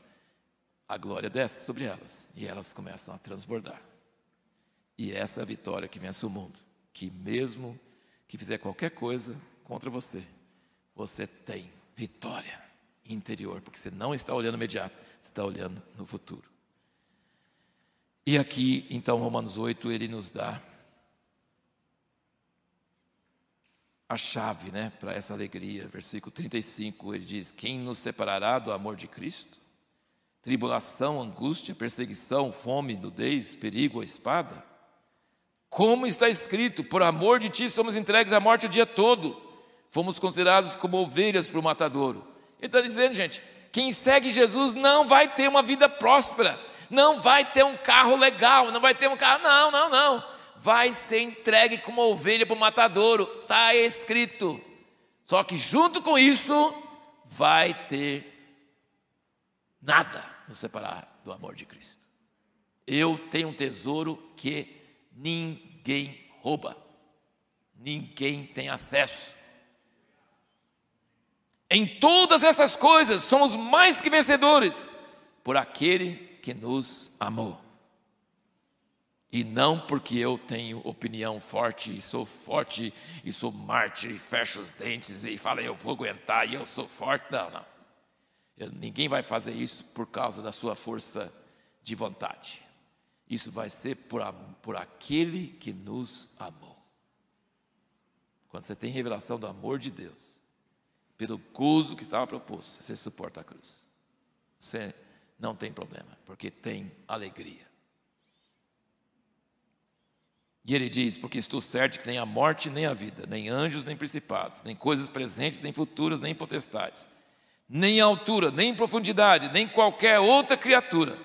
a glória desce sobre elas e elas começam a transbordar. E é essa é a vitória que vence o mundo, que mesmo que fizer qualquer coisa contra você, você tem vitória interior, porque você não está olhando imediato, você está olhando no futuro. E aqui, então, Romanos 8, ele nos dá a chave né, para essa alegria. Versículo 35, ele diz: Quem nos separará do amor de Cristo? Tribulação, angústia, perseguição, fome, nudez, perigo a espada? Como está escrito: Por amor de ti somos entregues à morte o dia todo, fomos considerados como ovelhas para o matadouro. Ele está dizendo, gente, quem segue Jesus não vai ter uma vida próspera, não vai ter um carro legal, não vai ter um carro. Não, não, não vai ser entregue como ovelha para o matadouro, está escrito. Só que junto com isso, vai ter nada nos separar do amor de Cristo. Eu tenho um tesouro que ninguém rouba, ninguém tem acesso. Em todas essas coisas somos mais que vencedores por aquele que nos amou. E não porque eu tenho opinião forte e sou forte e sou mártir e fecho os dentes e falo eu vou aguentar e eu sou forte. Não, não. Eu, ninguém vai fazer isso por causa da sua força de vontade. Isso vai ser por, por aquele que nos amou. Quando você tem revelação do amor de Deus, pelo gozo que estava proposto, você suporta a cruz. Você não tem problema, porque tem alegria. E ele diz: Porque estou certo que nem a morte, nem a vida, nem anjos, nem principados, nem coisas presentes, nem futuras, nem potestades, nem altura, nem profundidade, nem qualquer outra criatura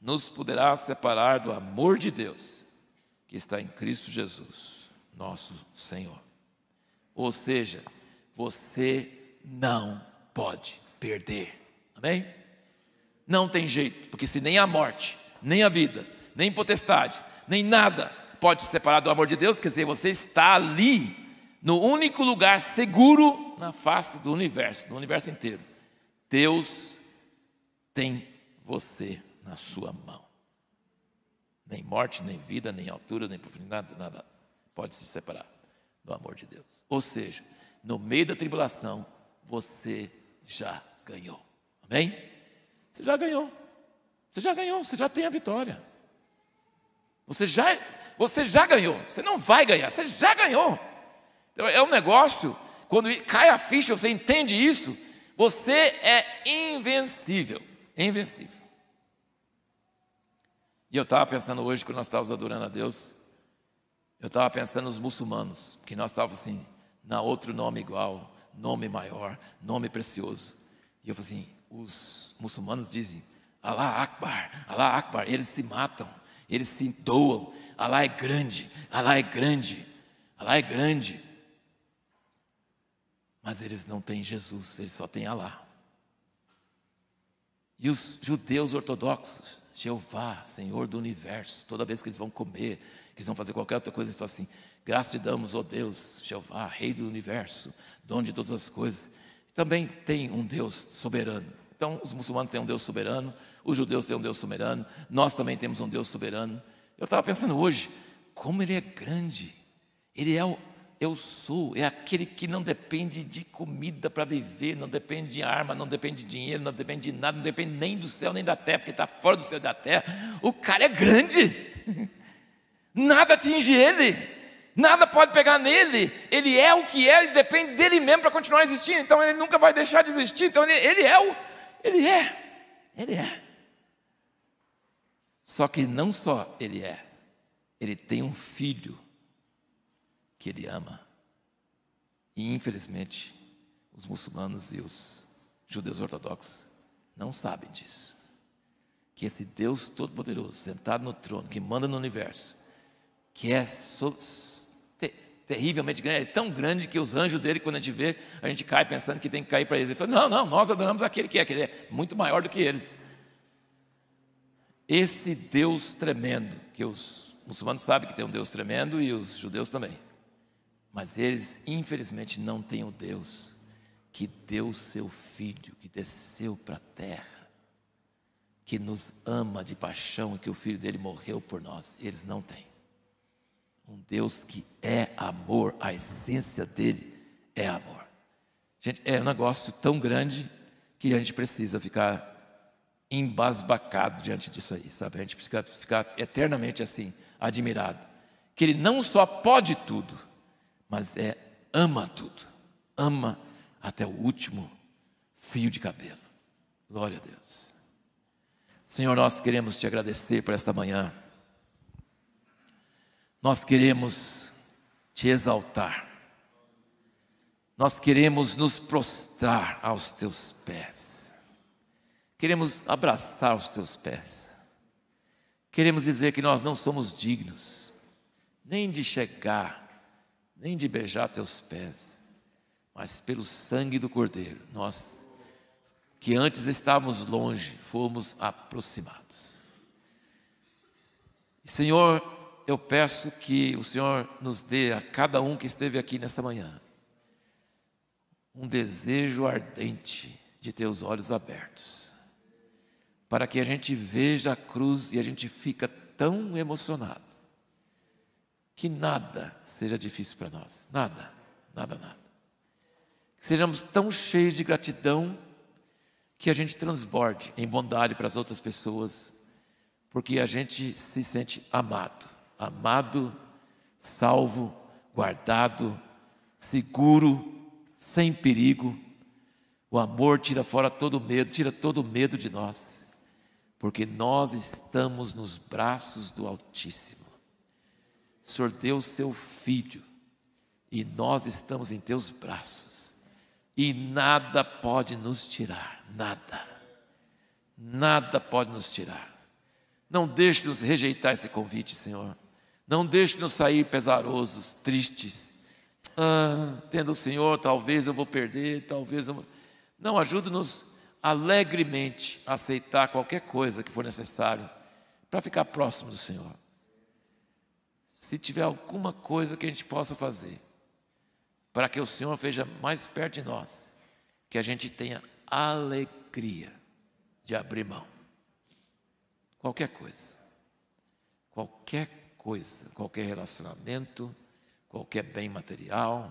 nos poderá separar do amor de Deus que está em Cristo Jesus, nosso Senhor. Ou seja, você não pode perder. Amém? Não tem jeito, porque se nem a morte, nem a vida, nem potestade, nem nada pode te separar do amor de Deus, quer dizer, você está ali, no único lugar seguro na face do universo, do universo inteiro. Deus tem você na sua mão. Nem morte, nem vida, nem altura, nem profundidade, nada pode se separar do amor de Deus. Ou seja, no meio da tribulação, você já ganhou. Amém? Você já ganhou. Você já ganhou, você já tem a vitória. Você já você já ganhou. Você não vai ganhar, você já ganhou. Então, é um negócio, quando cai a ficha, você entende isso, você é invencível. invencível. E eu estava pensando hoje, quando nós estávamos adorando a Deus, eu estava pensando nos muçulmanos, que nós estávamos assim, na outro nome igual, nome maior, nome precioso. E eu falei assim: os muçulmanos dizem, Allah Akbar, Allah Akbar, eles se matam. Eles se doam. Alá é grande, Alá é grande, Alá é grande. Mas eles não têm Jesus, eles só têm Alá. E os judeus ortodoxos, Jeová, Senhor do universo, toda vez que eles vão comer, que eles vão fazer qualquer outra coisa, eles falam assim: Graças te damos, ó oh Deus, Jeová, Rei do universo, dono de todas as coisas. Também tem um Deus soberano. Então, os muçulmanos têm um Deus soberano, os judeus têm um Deus soberano, nós também temos um Deus soberano. Eu estava pensando hoje, como ele é grande, ele é o eu sou, é aquele que não depende de comida para viver, não depende de arma, não depende de dinheiro, não depende de nada, não depende nem do céu nem da terra, porque está fora do céu e da terra. O cara é grande, nada atinge ele, nada pode pegar nele, ele é o que é e depende dele mesmo para continuar existindo, então ele nunca vai deixar de existir, então ele, ele é o ele é, ele é. Só que não só ele é, ele tem um filho que ele ama. E infelizmente, os muçulmanos e os judeus ortodoxos não sabem disso. Que esse Deus Todo-Poderoso, sentado no trono, que manda no universo, que é so terrivelmente grande, é tão grande que os anjos dele, quando a gente vê, a gente cai pensando que tem que cair para eles. Ele fala, não, não, nós adoramos aquele que é, ele é muito maior do que eles. Esse Deus tremendo, que os muçulmanos sabem que tem um Deus tremendo e os judeus também, mas eles, infelizmente, não têm o Deus que deu seu filho, que desceu para a terra, que nos ama de paixão e que o filho dele morreu por nós. Eles não têm um Deus que é amor, a essência dele é amor. Gente, é um negócio tão grande que a gente precisa ficar embasbacado diante disso aí, sabe? A gente precisa ficar eternamente assim, admirado. Que ele não só pode tudo, mas é ama tudo. Ama até o último fio de cabelo. Glória a Deus. Senhor, nós queremos te agradecer por esta manhã. Nós queremos te exaltar. Nós queremos nos prostrar aos teus pés. Queremos abraçar os teus pés. Queremos dizer que nós não somos dignos, nem de chegar, nem de beijar teus pés, mas pelo sangue do Cordeiro, nós que antes estávamos longe, fomos aproximados. Senhor, eu peço que o Senhor nos dê a cada um que esteve aqui nessa manhã um desejo ardente de ter os olhos abertos, para que a gente veja a cruz e a gente fica tão emocionado que nada seja difícil para nós, nada, nada, nada. Que sejamos tão cheios de gratidão que a gente transborde em bondade para as outras pessoas, porque a gente se sente amado amado, salvo, guardado, seguro, sem perigo. O amor tira fora todo medo, tira todo medo de nós, porque nós estamos nos braços do Altíssimo. O Senhor deu seu filho e nós estamos em teus braços. E nada pode nos tirar, nada. Nada pode nos tirar. Não deixe-nos rejeitar esse convite, Senhor. Não deixe-nos sair pesarosos, tristes. Ah, tendo o Senhor, talvez eu vou perder, talvez eu. Não, ajude-nos alegremente a aceitar qualquer coisa que for necessário para ficar próximo do Senhor. Se tiver alguma coisa que a gente possa fazer para que o Senhor esteja mais perto de nós, que a gente tenha alegria de abrir mão. Qualquer coisa. Qualquer coisa coisa, qualquer relacionamento, qualquer bem material,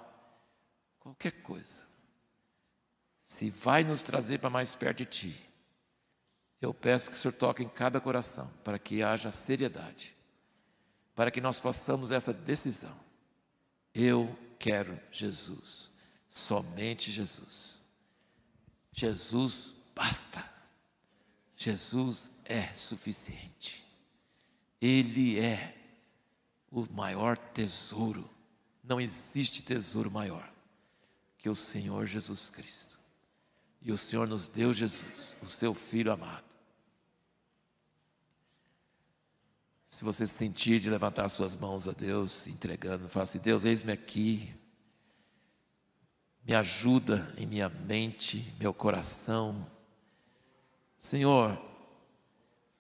qualquer coisa. Se vai nos trazer para mais perto de Ti, eu peço que o Senhor toque em cada coração, para que haja seriedade, para que nós façamos essa decisão. Eu quero Jesus, somente Jesus. Jesus basta. Jesus é suficiente. Ele é o maior tesouro. Não existe tesouro maior que o Senhor Jesus Cristo. E o Senhor nos deu Jesus, o seu filho amado. Se você sentir de levantar suas mãos a Deus, entregando, faça assim, Deus, eis-me aqui. Me ajuda em minha mente, meu coração. Senhor,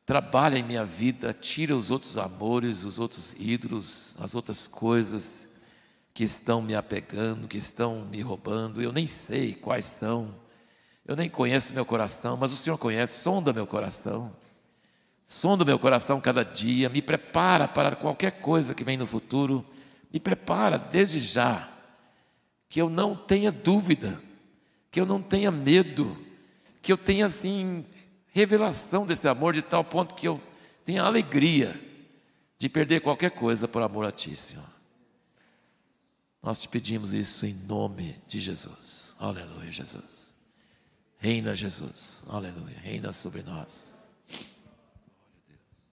Trabalha em minha vida, tira os outros amores, os outros ídolos, as outras coisas que estão me apegando, que estão me roubando. Eu nem sei quais são. Eu nem conheço meu coração, mas o Senhor conhece, sonda meu coração. Sonda meu coração cada dia, me prepara para qualquer coisa que vem no futuro. Me prepara desde já que eu não tenha dúvida, que eu não tenha medo, que eu tenha assim revelação desse amor de tal ponto que eu tenho a alegria de perder qualquer coisa por amor a Ti, Senhor. Nós te pedimos isso em nome de Jesus. Aleluia, Jesus. Reina Jesus. Aleluia. Reina sobre nós.